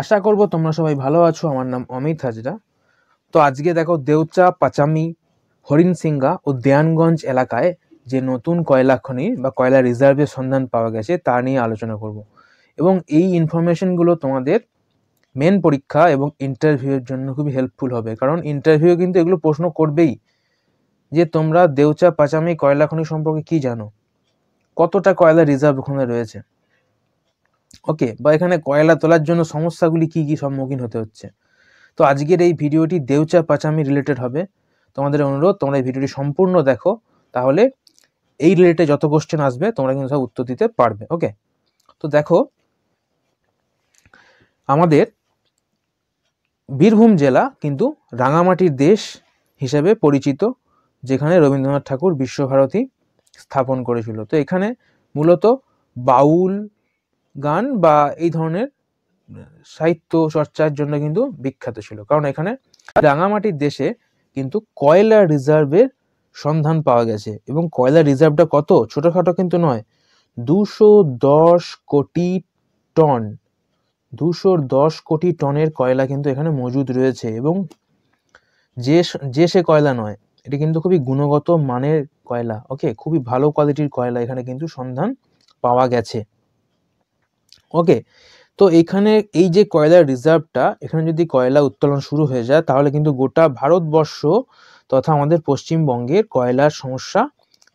আশা করব তোমরা সবাই ভালো আছো আমার নাম অমিত হাজরা তো আজকে দেখো দেউচা পাচামি হরিণসিঙ্গা ও দেয়ানগঞ্জ এলাকায় যে নতুন কয়লা খনি বা কয়লা রিজার্ভের সন্ধান পাওয়া গেছে তা নিয়ে আলোচনা করব এবং এই ইনফরমেশনগুলো তোমাদের মেন পরীক্ষা এবং ইন্টারভিউয়ের জন্য খুবই হেল্পফুল হবে কারণ ইন্টারভিউ কিন্তু এগুলো প্রশ্ন করবেই যে তোমরা দেউচা পাচামি কয়লা খনি সম্পর্কে কি জানো কতটা কয়লা রিজার্ভ ওখানে রয়েছে ওকে বা এখানে কয়লা তোলার জন্য সমস্যাগুলি কি কি সম্মুখীন হতে হচ্ছে তো আজকের এই ভিডিওটি দেউচা পাচামি রিলেটেড হবে তোমাদের অনুরোধ তোমরা এই ভিডিওটি সম্পূর্ণ দেখো তাহলে এই রিলেটে যত কোশ্চেন আসবে তোমরা কিন্তু সব উত্তর দিতে পারবে ওকে তো দেখো আমাদের বীরভূম জেলা কিন্তু রাঙামাটির দেশ হিসেবে পরিচিত যেখানে রবীন্দ্রনাথ ঠাকুর বিশ্বভারতী স্থাপন করেছিল তো এখানে মূলত বাউল গান বা এই ধরনের সাহিত্য চর্চার জন্য কিন্তু বিখ্যাত ছিল কারণ এখানে রাঙামাটির দেশে কিন্তু কয়লা রিজার্ভের সন্ধান পাওয়া গেছে এবং কয়লা রিজার্ভটা কত ছোটোখাটো কিন্তু নয় দুশো দশ কোটি টন দুশো দশ কোটি টনের কয়লা কিন্তু এখানে মজুদ রয়েছে এবং যে যে সে কয়লা নয় এটা কিন্তু খুবই গুণগত মানের কয়লা ওকে খুবই ভালো কোয়ালিটির কয়লা এখানে কিন্তু সন্ধান পাওয়া গেছে ওকে তো এখানে এই যে কয়লার রিজার্ভটা এখানে যদি কয়লা উত্তোলন শুরু হয়ে যায় তাহলে কিন্তু গোটা ভারতবর্ষ তথা আমাদের পশ্চিমবঙ্গের কয়লার সমস্যা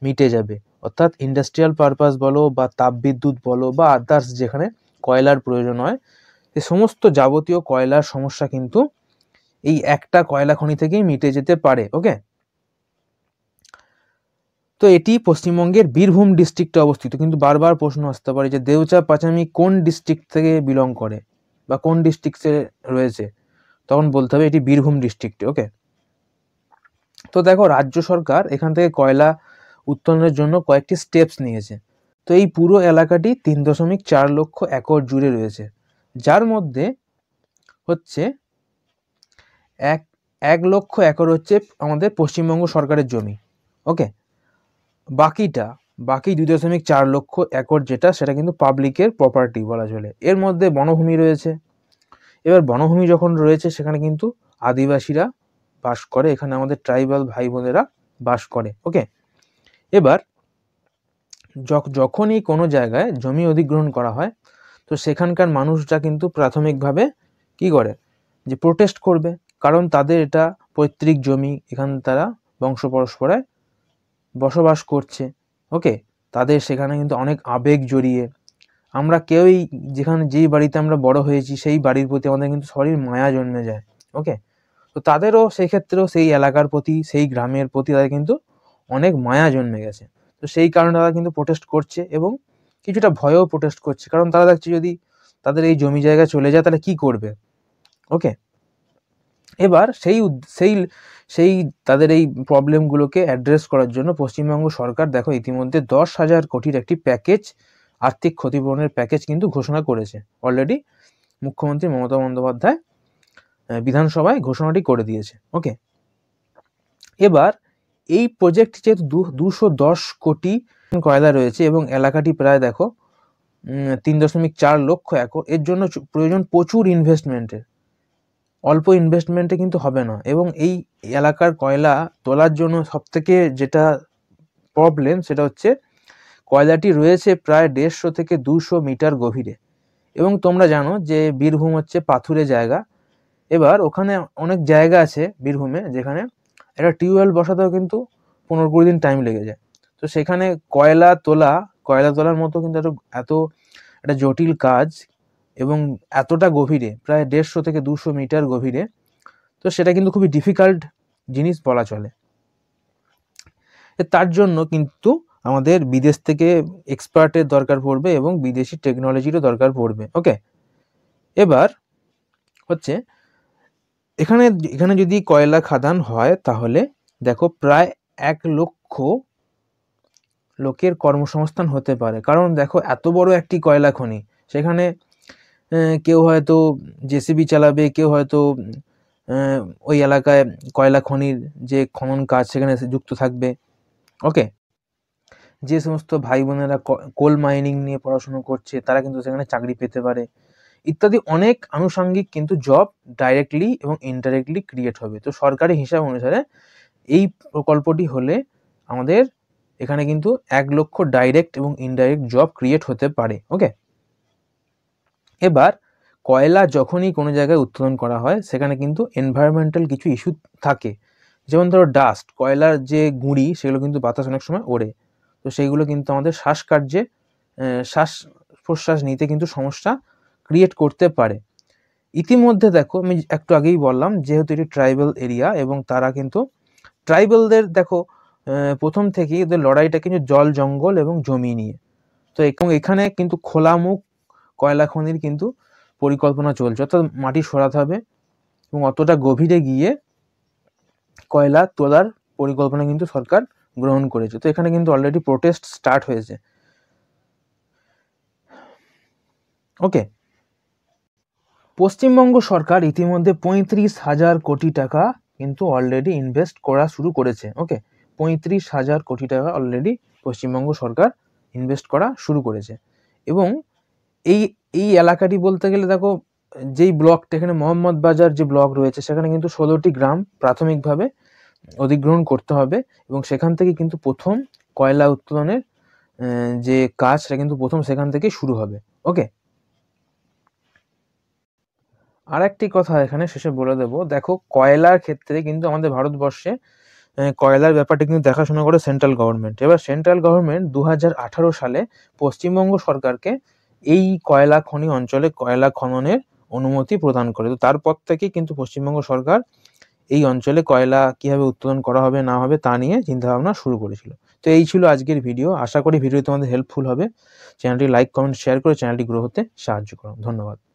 মিটে যাবে অর্থাৎ ইন্ডাস্ট্রিয়াল পারপাস বলো বা তাপবিদ্যুৎ বলো বা আদার্স যেখানে কয়লার প্রয়োজন হয় সে সমস্ত যাবতীয় কয়লার সমস্যা কিন্তু এই একটা কয়লা খনি থেকেই মিটে যেতে পারে ওকে তো এটি পশ্চিমবঙ্গের বীরভূম ডিস্ট্রিক্টে অবস্থিত কিন্তু বারবার প্রশ্ন আসতে পারে যে দেউচা পাচামি কোন ডিস্ট্রিক্ট থেকে বিলং করে বা কোন ডিস্ট্রিক্টে রয়েছে তখন বলতে হবে এটি বীরভূম ডিস্ট্রিক্টে ওকে তো দেখো রাজ্য সরকার এখান থেকে কয়লা উত্তোলনের জন্য কয়েকটি স্টেপস নিয়েছে তো এই পুরো এলাকাটি তিন দশমিক চার লক্ষ একর জুড়ে রয়েছে যার মধ্যে হচ্ছে এক এক লক্ষ একর হচ্ছে আমাদের পশ্চিমবঙ্গ সরকারের জমি ওকে বাকিটা বাকি দুই দশমিক চার লক্ষ একর যেটা সেটা কিন্তু পাবলিকের প্রপার্টি বলা চলে এর মধ্যে বনভূমি রয়েছে এবার বনভূমি যখন রয়েছে সেখানে কিন্তু আদিবাসীরা বাস করে এখানে আমাদের ট্রাইবাল ভাই বোনেরা বাস করে ওকে এবার যখনই কোনো জায়গায় জমি অধিগ্রহণ করা হয় তো সেখানকার মানুষরা কিন্তু প্রাথমিকভাবে কি করে যে প্রোটেস্ট করবে কারণ তাদের এটা পৈতৃক জমি এখান তারা বংশ পরস্পরায় বসবাস করছে ওকে তাদের সেখানে কিন্তু অনেক আবেগ জড়িয়ে আমরা কেউই যেখানে যেই বাড়িতে আমরা বড় হয়েছি সেই বাড়ির প্রতি আমাদের কিন্তু সবারই মায়া জন্মে যায় ওকে তো তাদেরও সেক্ষেত্রেও সেই এলাকার প্রতি সেই গ্রামের প্রতি তাদের কিন্তু অনেক মায়া জন্মে গেছে তো সেই কারণে তারা কিন্তু প্রোটেস্ট করছে এবং কিছুটা ভয়েও প্রোটেস্ট করছে কারণ তারা দেখছে যদি তাদের এই জমি জায়গা চলে যায় তাহলে কি করবে ওকে এবার সেই সেই সেই তাদের এই প্রবলেমগুলোকে অ্যাড্রেস করার জন্য পশ্চিমবঙ্গ সরকার দেখো ইতিমধ্যে দশ হাজার কোটির একটি প্যাকেজ আর্থিক ক্ষতিপূরণের প্যাকেজ কিন্তু ঘোষণা করেছে অলরেডি মুখ্যমন্ত্রী মমতা বন্দ্যোপাধ্যায় বিধানসভায় ঘোষণাটি করে দিয়েছে ওকে এবার এই প্রজেক্ট যেহেতু দুশো দশ কোটি কয়লা রয়েছে এবং এলাকাটি প্রায় দেখো তিন দশমিক চার লক্ষ একর এর জন্য প্রয়োজন প্রচুর ইনভেস্টমেন্টের অল্প ইনভেস্টমেন্টে কিন্তু হবে না এবং এই এলাকার কয়লা তোলার জন্য সবথেকে যেটা প্রবলেম সেটা হচ্ছে কয়লাটি রয়েছে প্রায় দেড়শো থেকে দুশো মিটার গভীরে এবং তোমরা জানো যে বীরভূম হচ্ছে পাথুরে জায়গা এবার ওখানে অনেক জায়গা আছে বীরভূমে যেখানে একটা টিউবওয়েল বসাতেও কিন্তু পনেরো কুড়ি দিন টাইম লেগে যায় তো সেখানে কয়লা তোলা কয়লা তোলার মতো কিন্তু এত এত একটা জটিল কাজ এবং এতটা গভীরে প্রায় দেড়শো থেকে দুশো মিটার গভীরে তো সেটা কিন্তু খুবই ডিফিকাল্ট জিনিস বলা চলে তার জন্য কিন্তু আমাদের বিদেশ থেকে এক্সপার্টের দরকার পড়বে এবং বিদেশি টেকনোলজিরও দরকার পড়বে ওকে এবার হচ্ছে এখানে এখানে যদি কয়লা খাদান হয় তাহলে দেখো প্রায় এক লক্ষ লোকের কর্মসংস্থান হতে পারে কারণ দেখো এত বড় একটি কয়লা খনি সেখানে কেউ হয়তো জেসিবি চালাবে কেউ হয়তো ওই এলাকায় কয়লা খনির যে খনন কাজ সেখানে যুক্ত থাকবে ওকে যে সমস্ত ভাই বোনেরা কোল মাইনিং নিয়ে পড়াশুনো করছে তারা কিন্তু সেখানে চাকরি পেতে পারে ইত্যাদি অনেক আনুষঙ্গিক কিন্তু জব ডাইরেক্টলি এবং ইনডাইরেক্টলি ক্রিয়েট হবে তো সরকারি হিসাব অনুসারে এই প্রকল্পটি হলে আমাদের এখানে কিন্তু এক লক্ষ ডাইরেক্ট এবং ইনডাইরেক্ট জব ক্রিয়েট হতে পারে ওকে এবার কয়লা যখনই কোনো জায়গায় উত্তোলন করা হয় সেখানে কিন্তু এনভায়রনমেন্টাল কিছু ইস্যু থাকে যেমন ধরো ডাস্ট কয়লার যে গুঁড়ি সেগুলো কিন্তু বাতাস অনেক সময় ওড়ে তো সেইগুলো কিন্তু আমাদের শ্বাসকার্যে শ্বাস প্রশ্বাস নিতে কিন্তু সমস্যা ক্রিয়েট করতে পারে ইতিমধ্যে দেখো আমি একটু আগেই বললাম যেহেতু এটি ট্রাইবাল এরিয়া এবং তারা কিন্তু ট্রাইবেলদের দেখো প্রথম থেকেই এদের লড়াইটা কিন্তু জল জঙ্গল এবং জমি নিয়ে তো এবং এখানে কিন্তু খোলা মুখ কয়লা খনির কিন্তু পরিকল্পনা চলছে অর্থাৎ মাটি সরাতে হবে এবং অতটা গভীরে গিয়ে কয়লা তোলার পরিকল্পনা কিন্তু সরকার গ্রহণ করেছে তো এখানে কিন্তু অলরেডি প্রোটেস্ট স্টার্ট হয়েছে ওকে পশ্চিমবঙ্গ সরকার ইতিমধ্যে পঁয়ত্রিশ হাজার কোটি টাকা কিন্তু অলরেডি ইনভেস্ট করা শুরু করেছে ওকে পঁয়ত্রিশ হাজার কোটি টাকা অলরেডি পশ্চিমবঙ্গ সরকার ইনভেস্ট করা শুরু করেছে এবং এই এই এলাকাটি বলতে গেলে দেখো যেই ব্লকটা এখানে মোহাম্মদ বাজার যে ব্লক রয়েছে সেখানে কিন্তু ষোলোটি গ্রাম প্রাথমিকভাবে অধিগ্রহণ করতে হবে এবং সেখান থেকে কিন্তু প্রথম কয়লা উত্তোলনের যে কাজ সেটা কিন্তু প্রথম সেখান থেকে শুরু হবে ওকে আর একটি কথা এখানে শেষে বলে দেব দেখো কয়লার ক্ষেত্রে কিন্তু আমাদের ভারতবর্ষে কয়লার ব্যাপারটি কিন্তু দেখাশোনা করে সেন্ট্রাল গভর্নমেন্ট এবার সেন্ট্রাল গভর্নমেন্ট দু সালে পশ্চিমবঙ্গ সরকারকে এই কয়লা খনি অঞ্চলে কয়লা খননের অনুমতি প্রদান করে তো তারপর থেকে কিন্তু পশ্চিমবঙ্গ সরকার এই অঞ্চলে কয়লা কিভাবে উত্তোলন করা হবে না হবে তা নিয়ে চিন্তাভাবনা শুরু করেছিল তো এই ছিল আজকের ভিডিও আশা করি ভিডিও তোমাদের হেল্পফুল হবে চ্যানেলটি লাইক কমেন্ট শেয়ার করে চ্যানেলটি গ্রো হতে সাহায্য করো ধন্যবাদ